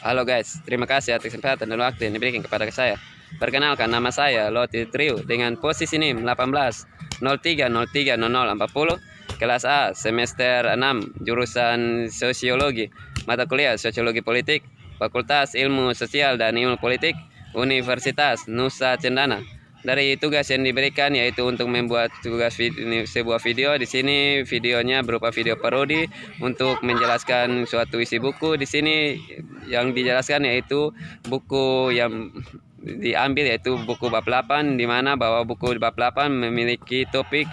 Halo guys, terima kasih atas kesempatan dan waktu yang diberikan kepada saya. Perkenalkan nama saya Loti Triu dengan posisi NIM 18 00 40, kelas A semester 6 jurusan Sosiologi mata kuliah Sosiologi Politik Fakultas Ilmu Sosial dan Ilmu Politik Universitas Nusa Cendana dari tugas yang diberikan yaitu untuk membuat tugas video, sebuah video di sini videonya berupa video parodi untuk menjelaskan suatu isi buku di sini yang dijelaskan yaitu buku yang diambil yaitu buku bab 8 di mana bahwa buku bab 8 memiliki topik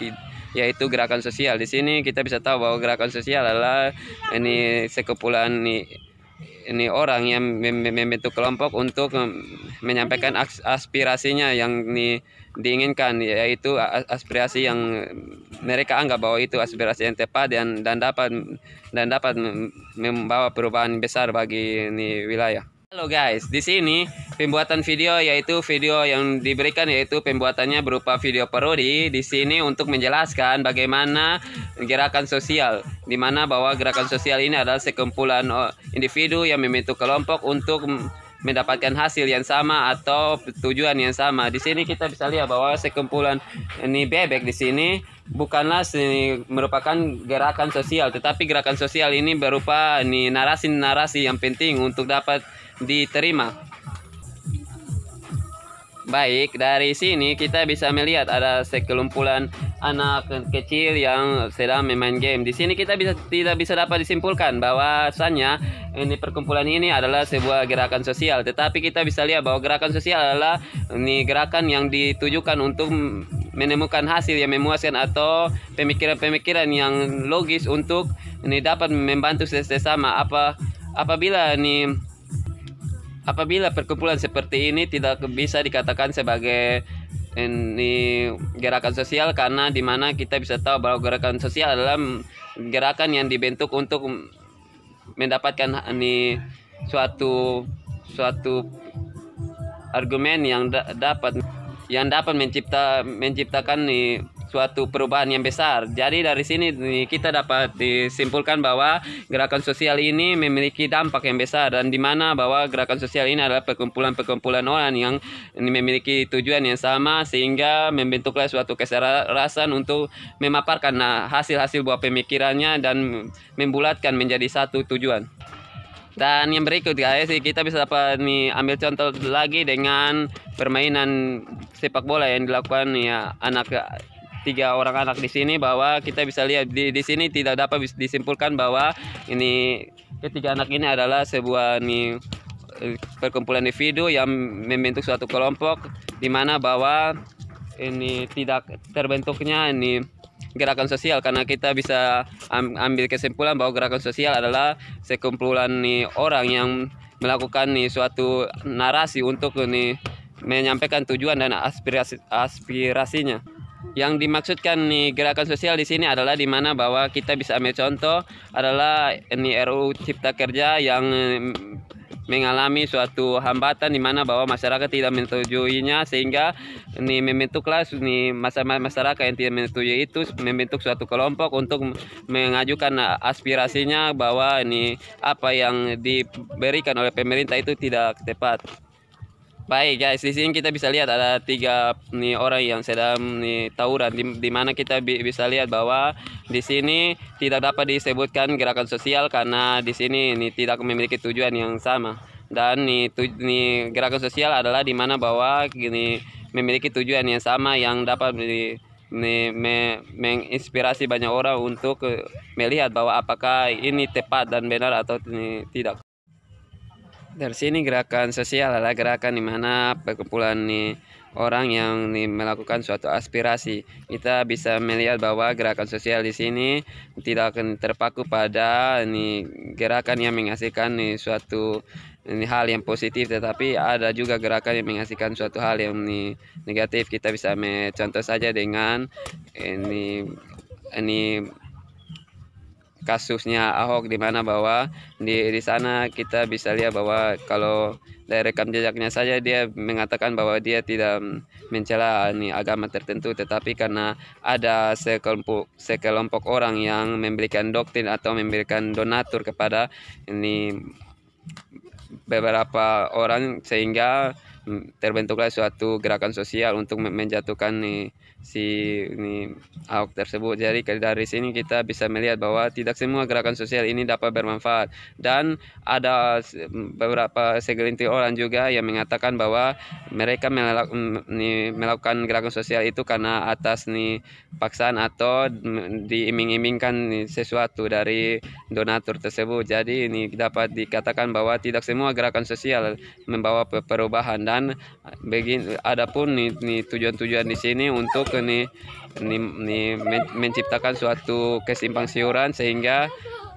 yaitu gerakan sosial. Di sini kita bisa tahu bahwa gerakan sosial adalah ini sekumpulan ini ini orang yang membentuk kelompok untuk menyampaikan aspirasinya yang ni, diinginkan yaitu aspirasi yang mereka anggap bahwa itu aspirasi yang tepat dan dan dapat dan dapat membawa perubahan besar bagi ni, wilayah. Halo guys, di sini pembuatan video yaitu video yang diberikan yaitu pembuatannya berupa video parodi di sini untuk menjelaskan bagaimana gerakan sosial di mana bahwa gerakan sosial ini adalah sekumpulan oh, individu yang membentuk kelompok untuk mendapatkan hasil yang sama atau tujuan yang sama. Di sini kita bisa lihat bahwa sekumpulan ini bebek di sini bukanlah ini merupakan gerakan sosial, tetapi gerakan sosial ini berupa ini narasi-narasi yang penting untuk dapat diterima. Baik, dari sini kita bisa melihat ada sekelumpulan anak kecil yang sedang bermain game. Di sini kita bisa tidak bisa dapat disimpulkan bahwasannya ini perkumpulan ini adalah sebuah gerakan sosial, tetapi kita bisa lihat bahwa gerakan sosial adalah ini gerakan yang ditujukan untuk menemukan hasil yang memuaskan atau pemikiran-pemikiran yang logis untuk ini dapat membantu sesama apa apabila ini apabila perkumpulan seperti ini tidak bisa dikatakan sebagai ini gerakan sosial karena di mana kita bisa tahu bahwa gerakan sosial adalah gerakan yang dibentuk untuk mendapatkan ini suatu suatu argumen yang da dapat yang dapat mencipta menciptakan nih suatu perubahan yang besar. Jadi dari sini kita dapat disimpulkan bahwa gerakan sosial ini memiliki dampak yang besar dan di mana bahwa gerakan sosial ini adalah perkumpulan-perkumpulan orang yang memiliki tujuan yang sama sehingga membentuklah suatu keserasan untuk memaparkan nah, hasil-hasil buah pemikirannya dan membulatkan menjadi satu tujuan. Dan yang berikut guys, kita bisa dapat nih ambil contoh lagi dengan permainan sepak bola yang dilakukan ya anak tiga orang anak di sini bahwa kita bisa lihat di, di sini tidak dapat disimpulkan bahwa ini ketiga anak ini adalah sebuah nih eh, perkumpulan individu yang membentuk suatu kelompok di mana bahwa ini tidak terbentuknya ini gerakan sosial karena kita bisa ambil kesimpulan bahwa gerakan sosial adalah sekumpulan nih orang yang melakukan nih suatu narasi untuk nih menyampaikan tujuan dan aspirasi aspirasinya yang dimaksudkan nih gerakan sosial di sini adalah di mana bahwa kita bisa ambil contoh adalah ini RU Cipta Kerja yang mm, mengalami suatu hambatan di mana bahwa masyarakat tidak menyetujuinya sehingga ini membentuklah ini masyarakat yang tidak menyetujui itu membentuk suatu kelompok untuk mengajukan aspirasinya bahwa ini apa yang diberikan oleh pemerintah itu tidak tepat. Baik guys, di sini kita bisa lihat ada tiga nih orang yang sedang nih tawuran di, di mana kita bi bisa lihat bahwa di sini tidak dapat disebutkan gerakan sosial karena di sini nih tidak memiliki tujuan yang sama. Dan nih, tu, nih gerakan sosial adalah di mana bahwa gini memiliki tujuan yang sama yang dapat di, nih me, menginspirasi banyak orang untuk eh, melihat bahwa apakah ini tepat dan benar atau nih, tidak dari sini gerakan sosial adalah gerakan di mana perkumpulan nih orang yang nih, melakukan suatu aspirasi. Kita bisa melihat bahwa gerakan sosial di sini tidak akan terpaku pada nih gerakan yang menghasilkan nih suatu ini hal yang positif, tetapi ada juga gerakan yang menghasilkan suatu hal yang nih, negatif. Kita bisa contoh saja dengan ini ini kasusnya Ahok di mana bahwa di di sana kita bisa lihat bahwa kalau dari rekam jejaknya saja dia mengatakan bahwa dia tidak mencela ini agama tertentu tetapi karena ada sekelompok sekelompok orang yang memberikan doktrin atau memberikan donatur kepada ini beberapa orang sehingga Mm, terbentuklah suatu gerakan sosial untuk menjatuhkan nih si nih Ahok tersebut. Jadi dari sini kita bisa melihat bahwa tidak semua gerakan sosial ini dapat bermanfaat dan ada mm, beberapa segelintir orang juga yang mengatakan bahwa mereka melak, mm, nih, melakukan gerakan sosial itu karena atas nih paksaan atau diiming-imingkan sesuatu dari donatur tersebut. Jadi ini dapat dikatakan bahwa tidak semua gerakan sosial membawa perubahan dan dan begin adapun nih, nih tujuan-tujuan di sini untuk nih, nih, nih menciptakan suatu kesimpang siuran sehingga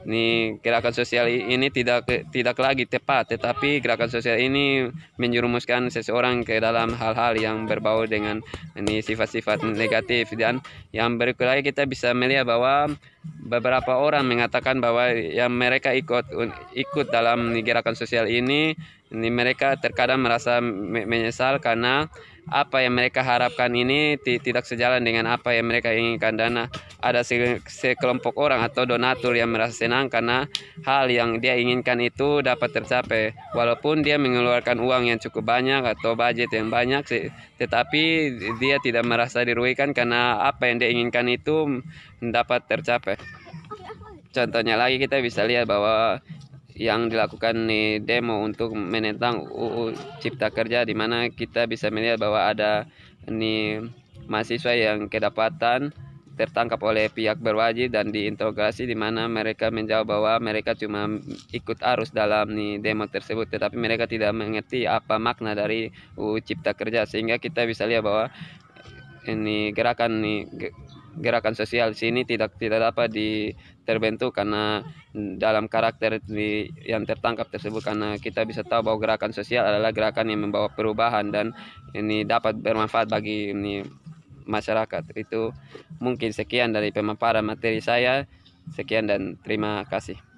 ini gerakan sosial ini tidak tidak lagi tepat, tetapi gerakan sosial ini menjerumuskan seseorang ke dalam hal-hal yang berbau dengan ini sifat-sifat negatif dan yang berikutnya kita bisa melihat bahwa beberapa orang mengatakan bahwa yang mereka ikut ikut dalam gerakan sosial ini ini mereka terkadang merasa menyesal karena apa yang mereka harapkan ini tidak sejalan dengan apa yang mereka inginkan dana ada se sekelompok orang atau donatur yang merasa senang karena hal yang dia inginkan itu dapat tercapai walaupun dia mengeluarkan uang yang cukup banyak atau budget yang banyak tetapi dia tidak merasa dirugikan karena apa yang dia inginkan itu dapat tercapai contohnya lagi kita bisa lihat bahwa yang dilakukan nih demo untuk menentang UU Cipta Kerja di mana kita bisa melihat bahwa ada nih mahasiswa yang kedapatan tertangkap oleh pihak berwajib dan diinterogasi di mana mereka menjawab bahwa mereka cuma ikut arus dalam nih demo tersebut tetapi mereka tidak mengerti apa makna dari UU Cipta Kerja sehingga kita bisa lihat bahwa ini gerakan nih gerakan sosial sini tidak tidak dapat diterbentuk karena dalam karakter di, yang tertangkap tersebut karena kita bisa tahu bahwa gerakan sosial adalah gerakan yang membawa perubahan dan ini dapat bermanfaat bagi ini masyarakat. Itu mungkin sekian dari pemaparan materi saya. Sekian dan terima kasih.